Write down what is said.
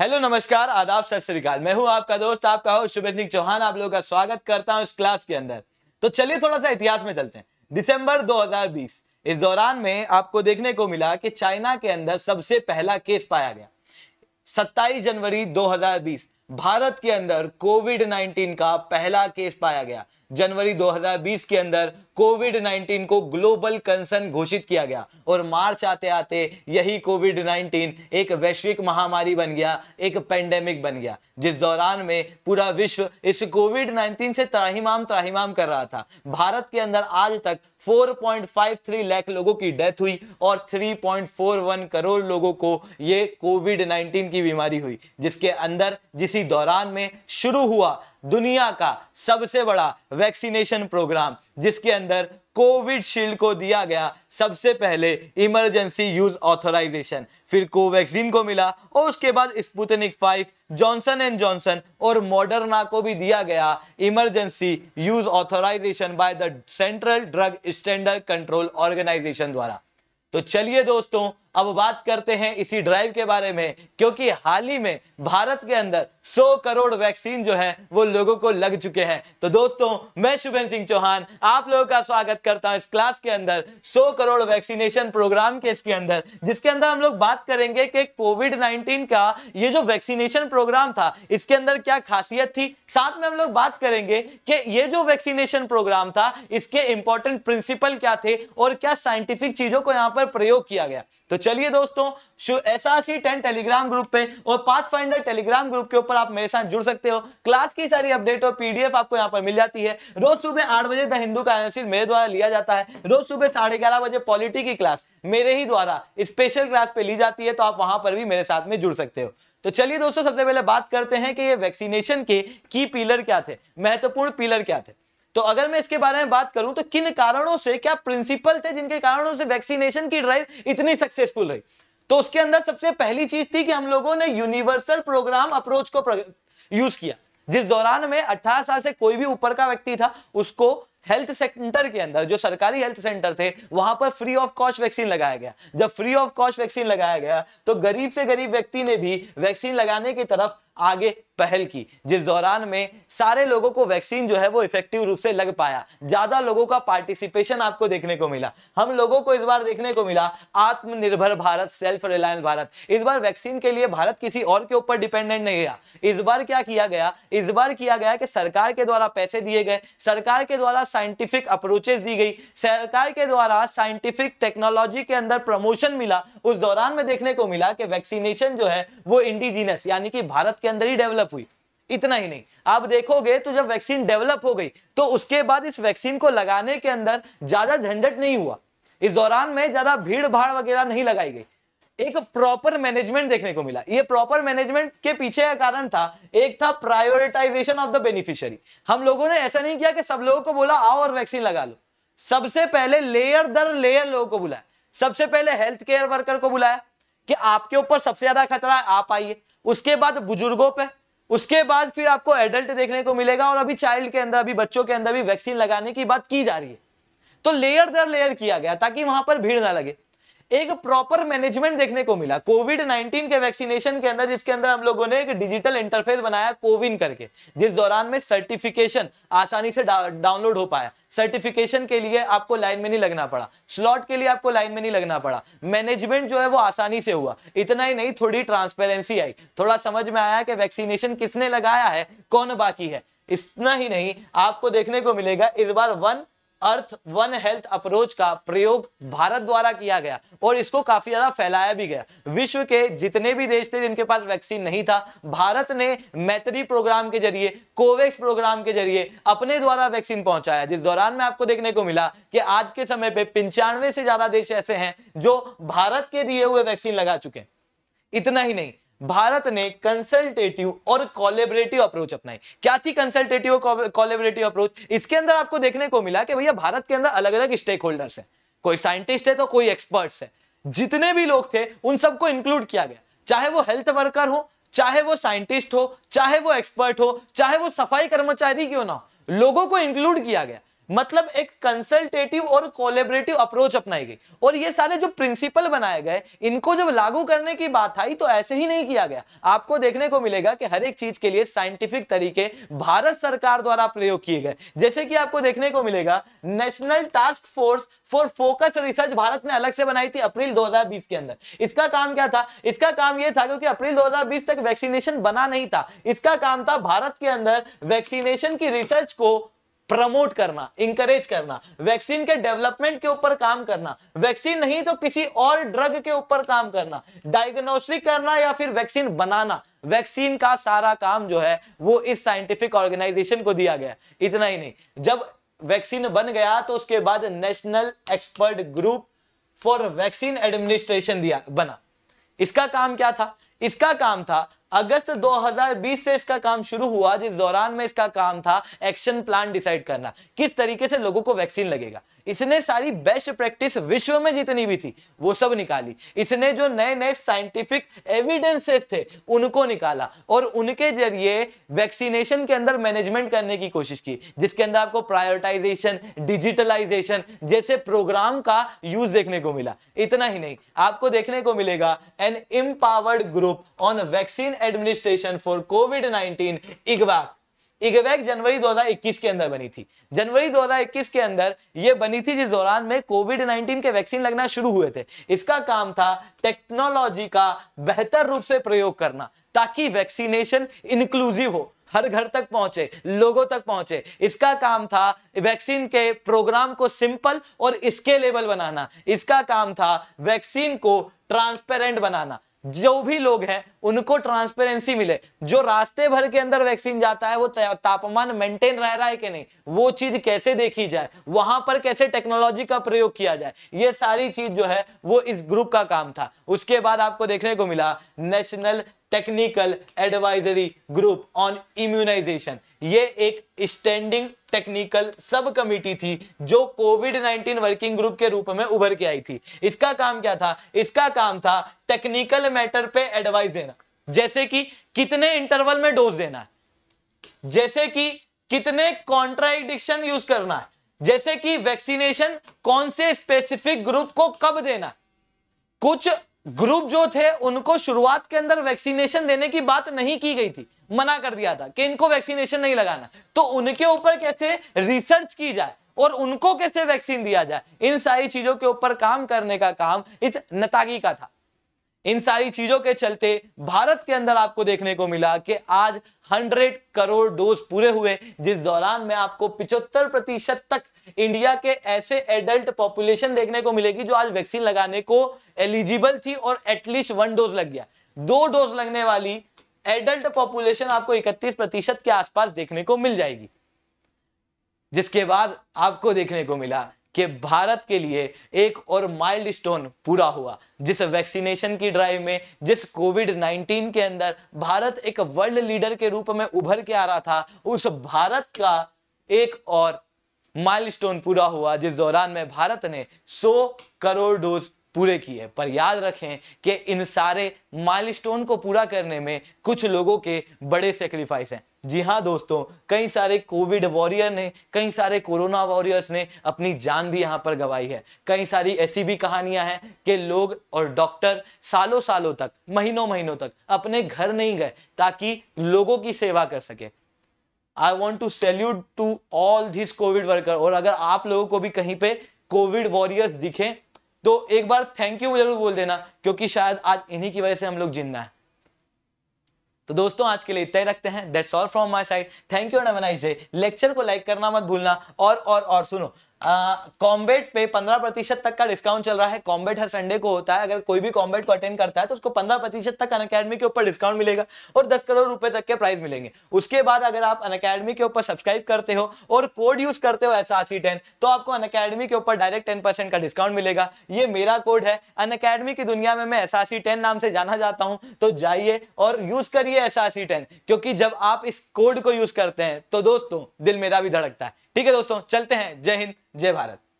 hello नमस्कार आदाब सत श्रीकाल मैं हूं आपका दोस्त आपका हो शुभ चौहान आप लोगों का स्वागत करता हूं इस क्लास के अंदर तो चलिए थोड़ा सा इतिहास में चलते हैं दिसंबर 2020 इस दौरान में आपको देखने को मिला कि चाइना के अंदर सबसे पहला केस पाया गया 27 जनवरी 2020 भारत के अंदर कोविड 19 का पहला केस पाया गया जनवरी 2020 के अंदर कोविड 19 को ग्लोबल कंसर्न घोषित किया गया और मार्च आते आते यही कोविड 19 एक वैश्विक महामारी बन गया एक पेंडेमिक बन गया जिस दौरान में पूरा विश्व इस कोविड 19 से त्राहीमाम त्राहीमाम कर रहा था भारत के अंदर आज तक 4.53 लाख लोगों की डेथ हुई और 3.41 करोड़ लोगों को ये कोविड 19 की बीमारी हुई जिसके अंदर जिसी दौरान में शुरू हुआ दुनिया का सबसे बड़ा वैक्सीनेशन प्रोग्राम जिसके अंदर कोविड शील्ड को दिया गया सबसे पहले इमरजेंसी यूज ऑथोराइजेशन फिर कोवैक्सीन को मिला और उसके बाद Sputnik five Johnson and Johnson और मॉडर्ना को भी दिया गया emergency use authorization by the central drug standard control organization द्वारा तो चलिए दोस्तों अब बात करते हैं इसी ड्राइव के बारे में क्योंकि हाल ही में भारत के अंदर 100 करोड़ वैक्सीन जो है वो लोगों को लग चुके हैं तो दोस्तों मैं शुभेंद्र सिंह चौहान आप लोगों का स्वागत करता हूं इस क्लास के अंदर 100 करोड़ वैक्सीनेशन प्रोग्राम के इसके अंदर जिसके अंदर हम लोग बात करेंगे कि कोविड 19 का ये जो वैक्सीनेशन प्रोग्राम था इसके अंदर क्या खासियत थी साथ में हम लोग बात करेंगे कि ये जो वैक्सीनेशन प्रोग्राम था इसके इंपॉर्टेंट प्रिंसिपल क्या थे और क्या साइंटिफिक चीजों को यहाँ पर प्रयोग किया गया तो चलिए दोस्तों S R C ten Telegram group पे और पाथ फाइंडर टेलीग्राम ग्रुप के ऊपर आप मेरे साथ जुड़ सकते हो क्लास की सारी अपडेट और पीडीएफ आपको यहाँ पर मिल जाती है रोज सुबह आठ बजे द हिंदू का मेरे द्वारा लिया जाता है रोज सुबह साढ़े ग्यारह बजे पॉलिटी की क्लास मेरे ही द्वारा स्पेशल क्लास पे ली जाती है तो आप वहां पर भी मेरे साथ में जुड़ सकते हो तो चलिए दोस्तों सबसे पहले बात करते हैं कि ये वैक्सीनेशन के की पिलर क्या थे महत्वपूर्ण पिलर क्या थे तो अगर मैं इसके बारे में बात करूं तो किन कारणों से क्या प्रिंसिपल थे जिनके कारणों से वैक्सीनेशन की ड्राइव इतनी सक्सेसफुल रही तो उसके अंदर सबसे पहली चीज थी कि हम लोगों ने यूनिवर्सल प्रोग्राम अप्रोच को यूज किया जिस दौरान में 18 साल से कोई भी ऊपर का व्यक्ति था उसको हेल्थ सेंटर के अंदर जो सरकारी हेल्थ सेंटर थे वहां पर फ्री ऑफ कॉस्ट वैक्सीन लगाया गया जब फ्री ऑफ कॉस्ट वैक्सीन लगाया गया तो गरीब से गरीब व्यक्ति ने भी वैक्सीन लगाने की तरफ आगे पहल की जिस दौरान में सारे लोगों को वैक्सीन जो है वो इफेक्टिव रूप से लग पाया ज्यादा लोगों का पार्टिसिपेशन आपको देखने को मिला हम लोगों को इस बार देखने को मिला आत्मनिर्भर भारत सेल्फ रिलायंस भारत इस बार वैक्सीन के लिए भारत किसी और के ऊपर डिपेंडेंट नहीं गया इस बार क्या किया गया इस बार किया गया कि सरकार के द्वारा पैसे दिए गए सरकार के द्वारा साइंटिफिक अप्रोचेस दी गई सरकार के द्वारा साइंटिफिक टेक्नोलॉजी के अंदर प्रमोशन मिला उस दौरान में देखने को मिला कि वैक्सीनेशन जो है वो इंडिजीनस यानी कि भारत के अंदर ही डेवलप हुई इतना ही नहीं आप देखोगे तो जब वैक्सीन डेवलप हो गई तो उसके बाद इस वैक्सीन को लगाने के अंदर ज्यादा झंझट नहीं हुआ इस दौरान में ज्यादा भीड़ भाड़ वगैरह नहीं लगाई गई एक प्रॉपर मैनेजमेंट देखने को मिला ये प्रॉपर मैनेजमेंट के पीछे का कारण था एक था प्रायोरिटाइजेशन ऑफ द बेनिफिशियरी हम लोगों ने ऐसा नहीं किया कि सब लोगों को बोला आओ और वैक्सीन लगा लो सबसे पहले लेयर दर लेयर लोगों को बुलाया सबसे पहले हेल्थ केयर वर्कर को बुलाया कि आपके ऊपर सबसे ज्यादा खतरा है आप आइए उसके बाद बुजुर्गों पे उसके बाद फिर आपको एडल्ट देखने को मिलेगा और अभी चाइल्ड के अंदर अभी बच्चों के अंदर भी वैक्सीन लगाने की बात की जा रही है तो लेयर दर लेयर किया गया ताकि वहां पर भीड़ ना लगे एक प्रॉपर मैनेजमेंट देखने को मिला कोविड 19 के वैक्सीनेशन के अंदर जिसके अंदर हम लोगों ने एक डिजिटल इंटरफेस बनाया कोविन करके जिस दौरान में सर्टिफिकेशन आसानी से डाउनलोड हो पाया सर्टिफिकेशन के लिए आपको लाइन में नहीं लगना पड़ा स्लॉट के लिए आपको लाइन में नहीं लगना पड़ा मैनेजमेंट जो है वो आसानी से हुआ इतना ही नहीं थोड़ी ट्रांसपेरेंसी आई थोड़ा समझ में आया कि वैक्सीनेशन किसने लगाया है कौन बाकी है इतना ही नहीं आपको देखने को मिलेगा इस बार one earth one health approach का प्रयोग भारत द्वारा किया गया और इसको काफी ज्यादा फैलाया भी गया विश्व के जितने भी देश थे जिनके पास वैक्सीन नहीं था भारत ने मैत्री प्रोग्राम के जरिए कोवैक्स प्रोग्राम के जरिए अपने द्वारा वैक्सीन पहुंचाया जिस दौरान में आपको देखने को मिला कि आज के समय पर पंचानवे से ज्यादा देश ऐसे हैं जो भारत के दिए हुए वैक्सीन लगा चुके हैं इतना ही नहीं भारत ने कंसल्टेटिव और कॉलेबरेटिव अप्रोच अपनाई क्या थी कंसल्टेटिव और कॉलेबरेटिव अप्रोच इसके अंदर आपको देखने को मिला कि भैया भारत के अंदर अलग अलग स्टेक होल्डर्स है कोई साइंटिस्ट है तो कोई एक्सपर्ट्स है जितने भी लोग थे उन सबको इंक्लूड किया गया चाहे वो हेल्थ वर्कर हो चाहे वो साइंटिस्ट हो चाहे वो एक्सपर्ट हो चाहे वो सफाई कर्मचारी क्यों ना हो लोगों को इंक्लूड किया गया मतलब एक कंसल्टेटिव और कोलेबरेटिव अप्रोच अपनाई गई और ये सारे जो प्रिंसिपल बनाए गए इनको जब लागू करने की बात आई तो ऐसे ही नहीं किया गया आपको देखने को मिलेगा कि हर एक चीज के लिए साइंटिफिक तरीके भारत सरकार द्वारा प्रयोग किए गए जैसे कि आपको देखने को मिलेगा national task force for focus research Bharat ने अलग से बनाई थी अप्रैल दो के अंदर इसका काम क्या था इसका काम यह था क्योंकि अप्रैल दो तक वैक्सीनेशन बना नहीं था इसका काम था भारत के अंदर वैक्सीनेशन की रिसर्च को प्रमोट करना इंकरेज करना वैक्सीन के डेवलपमेंट के ऊपर काम करना वैक्सीन नहीं तो किसी और ड्रग के ऊपर काम करना डायग्नोस्टिक करना या फिर वैक्सीन बनाना वैक्सीन का सारा काम जो है वो इस साइंटिफिक ऑर्गेनाइजेशन को दिया गया इतना ही नहीं जब वैक्सीन बन गया तो उसके बाद national expert group for vaccine administration दिया बना इसका काम क्या था इसका काम था अगस्त 2020 से इसका काम शुरू हुआ जिस दौरान में इसका काम था एक्शन प्लान डिसाइड करना किस तरीके से लोगों को वैक्सीन लगेगा इसने सारी बेस्ट प्रैक्टिस विश्व में जितनी भी थी वो सब निकाली इसने जो नए नए साइंटिफिक एविडेंसेस थे उनको निकाला और उनके जरिए वैक्सीनेशन के अंदर मैनेजमेंट करने की कोशिश की जिसके अंदर आपको प्रायोरिटाइजेशन डिजिटलाइजेशन जैसे प्रोग्राम का यूज देखने को मिला इतना ही नहीं आपको देखने को मिलेगा an empowered group on vaccine administration for COVID 19 EGVAC EGVAC जनवरी 2021 के अंदर बनी थी जनवरी 2021 के अंदर यह बनी थी जिस दौरान में कोविड 19 के वैक्सीन लगना शुरू हुए थे इसका काम था टेक्नोलॉजी का बेहतर रूप से प्रयोग करना ताकि वैक्सीनेशन इंक्लूसिव हो हर घर तक पहुंचे लोगों तक पहुंचे इसका काम था वैक्सीन के प्रोग्राम को सिंपल और स्केलेबल बनाना इसका काम था वैक्सीन को ट्रांसपेरेंट बनाना जो भी लोग हैं उनको ट्रांसपेरेंसी मिले जो रास्ते भर के अंदर वैक्सीन जाता है वो तापमान मेंटेन रह रहा है कि नहीं वो चीज कैसे देखी जाए वहां पर कैसे टेक्नोलॉजी का प्रयोग किया जाए ये सारी चीज जो है वो इस ग्रुप का काम था उसके बाद आपको देखने को मिला national technical advisory group on immunization ये एक स्टैंडिंग टेक्निकल सब कमिटी थी जो कोविड 19 वर्किंग ग्रुप के रूप में उभर के आई थी इसका काम क्या था इसका काम था टेक्निकल मैटर पे एडवाइस देना जैसे कि कितने इंटरवल में डोज देना जैसे कि कितने कॉन्ट्राइडिक्शन यूज करना जैसे कि वैक्सीनेशन कौन से स्पेसिफिक ग्रुप को कब देना कुछ ग्रुप जो थे उनको शुरुआत के अंदर वैक्सीनेशन देने की बात नहीं की गई थी मना कर दिया था कि इनको वैक्सीनेशन नहीं लगाना तो उनके ऊपर कैसे रिसर्च की जाए और उनको कैसे वैक्सीन दिया जाए इन सारी चीजों के ऊपर काम करने का काम इस नतागी का था इन सारी चीजों के चलते भारत के अंदर आपको देखने को मिला कि आज 100 करोड़ डोज पूरे हुए जिस दौरान में आपको 75 प्रतिशत तक इंडिया के ऐसे एडल्ट पॉपुलेशन देखने को मिलेगी जो आज वैक्सीन लगाने को एलिजिबल थी और एटलीस्ट वन डोज लग गया दो डोज लगने वाली एडल्ट पॉपुलेशन आपको 31 प्रतिशत के आसपास देखने को मिल जाएगी जिसके बाद आपको देखने को मिला कि भारत के लिए एक और माइल्ड स्टोन पूरा हुआ जिस वैक्सीनेशन की ड्राइव में जिस कोविड 19 के अंदर भारत एक वर्ल्ड लीडर के रूप में उभर के आ रहा था उस भारत का एक और माइलस्टोन पूरा हुआ जिस दौरान में भारत ने 100 करोड़ डोज पूरे किए पर याद रखें कि इन सारे माइलस्टोन को पूरा करने में कुछ लोगों के बड़े सेक्रीफाइस हैं जी हाँ दोस्तों कई सारे कोविड वॉरियर ने कई सारे कोरोना वॉरियर्स ने अपनी जान भी यहाँ पर गवाई है कई सारी ऐसी भी कहानियाँ हैं कि लोग और डॉक्टर सालों सालों तक महीनों महीनों तक अपने घर नहीं गए ताकि लोगों की सेवा कर सके I want to salute to all this COVID worker और अगर आप लोगों को भी कहीं पे कोविड वॉरियर्स दिखें तो एक बार थैंक यू जरूर बोल देना क्योंकि शायद आज इन्हीं की वजह से हम लोग जिंदा हैं तो दोस्तों आज के लिए इतना ही रखते हैं that's all from my side thank you and nice day lecture को लाइक करना मत भूलना और और और सुनो कॉम्बेट पे 15 प्रतिशत तक का डिस्काउंट चल रहा है कॉम्बेट हर संडे को होता है अगर कोई भी कॉम्बेट को अटेंड करता है तो उसको 15 प्रतिशत तक अनकेडमी के ऊपर डिस्काउंट मिलेगा और 10 करोड़ रुपए तक के प्राइस मिलेंगे उसके बाद अगर आप अनकेडमी के ऊपर सब्सक्राइब करते हो और कोड यूज करते हो ऐसा आर टेन तो आपको अनकेडमी के ऊपर डायरेक्ट टेन परसेंट का डिस्काउंट मिलेगा ये मेरा कोड है अनकेडमी की दुनिया में मैं एस टेन नाम से जाना जाता हूँ तो जाइए और यूज करिए एस सी टेन क्योंकि जब आप इस कोड को यूज करते हैं तो दोस्तों दिल मेरा भी धड़कता है ठीक है दोस्तों चलते हैं जय हिंद जय भारत